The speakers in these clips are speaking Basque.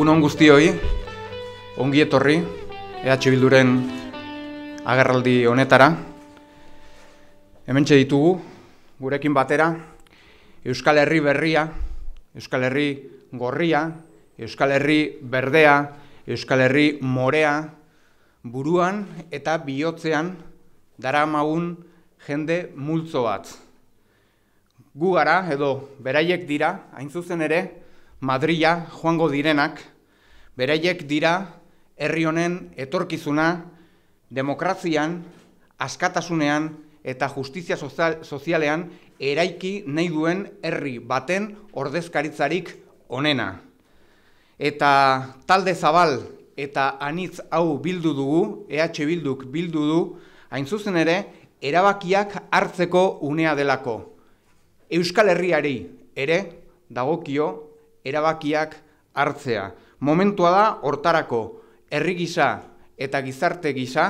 egun on guzti ongi etorri, EH Bilduren agerraldi honetara. Hemen ditugu, gurekin batera, Euskal Herri Berria, Euskal Herri Gorria, Euskal Herri Berdea, Euskal Herri Morea, buruan eta bihotzean dara maun jende multzo bat. Gu gara, edo beraiek dira, hain zuzen ere, Madrila joango direnak, beraiek dira herri honen etorkizuna, demokrazian, askatasunean eta justizia sozialean eraiki nahi duen herri baten ordezkaritzarik onena. Eta talde zabal eta anitz hau bildu dugu, EH Bilduk bildu du, hain zuzen ere, erabakiak hartzeko unea delako. Euskal Herriari ere dagokio erabakiak hartzea. Momentua da hortarako herri gisa eta gizarte gisa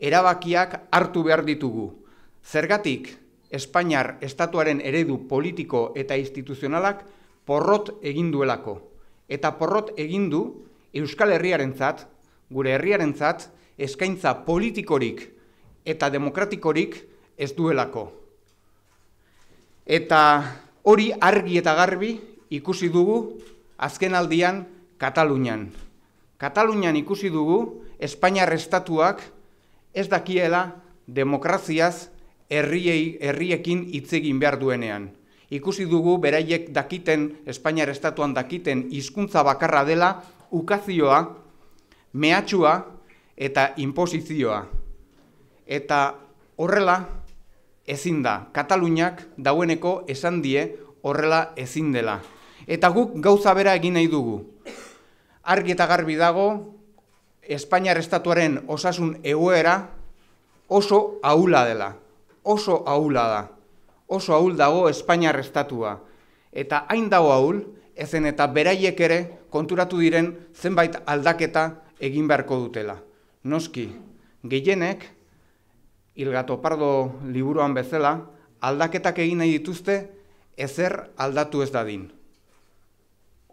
erabakiak hartu behar ditugu. Zergatik Espainiar estatuaren eredu politiko eta instituzionalak porrot egin duelako eta porrot egin du Euskal Herriarentzat, gure herriarentzat eskaintza politikorik eta demokratikorik ez duelako. Eta hori argi eta garbi ikusi dugu azkenaldian Katalunian. Katalunian ikusi dugu Espainiar estatuak ez dakiela demokraziaz herriei herriekin hitz egin behar duenean. Ikusi dugu beraiek dakiten Espainiar estatuan dakiten hizkuntza bakarra dela ukazioa, mehatxua eta inposizioa. Eta horrela ezin da. Kataluniak daueneko esan die horrela ezin dela. Eta guk gauza bera egin nahi dugu. Argi eta garbi dago, Espainiar Estatuaren osasun egoera oso ahula dela. Oso ahula da. Oso ahul dago Espainiar Estatua. Eta hain dago ahul, ezen eta beraiek ere konturatu diren zenbait aldaketa egin beharko dutela. Noski, gehienek, ilgato pardo liburuan bezala, aldaketak egin nahi dituzte ezer aldatu ez dadin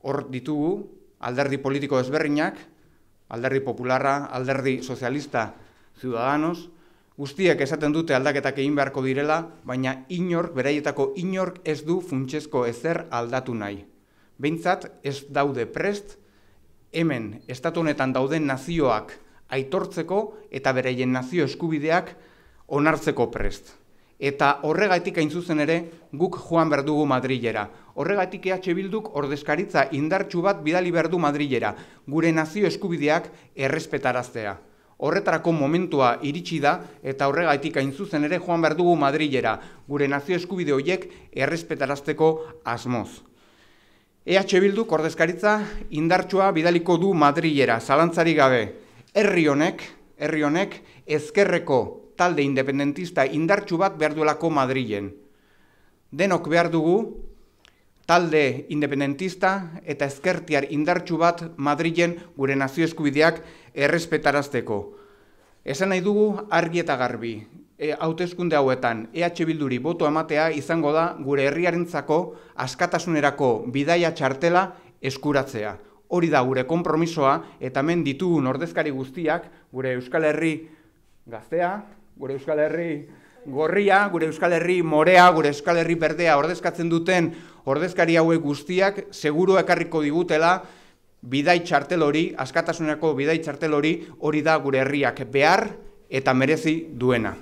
hor ditugu alderdi politiko ezberrinak, alderdi popularra, alderdi sozialista, ciudadanos, guztiek esaten dute aldaketak egin beharko direla, baina inork, beraietako inork ez du funtsesko ezer aldatu nahi. Beintzat ez daude prest hemen estatu honetan dauden nazioak aitortzeko eta beraien nazio eskubideak onartzeko prest eta horregatik hain zuzen ere guk joan berdugu Madrilera. Horregatik EH Bilduk ordezkaritza indartxu bat bidali berdu Madrilera, gure nazio eskubideak errespetaraztea. Horretarako momentua iritsi da eta horregatik hain zuzen ere joan berdugu Madrilera, gure nazio eskubide horiek errespetarazteko asmoz. EH Bilduk ordezkaritza indartxua bidaliko du Madrilera, zalantzari gabe. Herri honek, herri honek, ezkerreko talde independentista indartxu bat behar duelako Madrilen. Denok behar dugu, talde independentista eta ezkertiar indartxu bat Madrilen gure nazio errespetarazteko. Esan nahi dugu argi eta garbi, e, eskunde hauetan EH Bilduri boto amatea izango da gure herriarentzako askatasunerako bidaia txartela eskuratzea. Hori da gure konpromisoa eta hemen ditugun ordezkari guztiak gure Euskal Herri gaztea, gure Euskal Herri gorria, gure Euskal Herri morea, gure Euskal Herri berdea ordezkatzen duten ordezkari hauek guztiak seguru ekarriko digutela bidai txartel hori, askatasunako bidai txartel hori, hori da gure herriak behar eta merezi duena.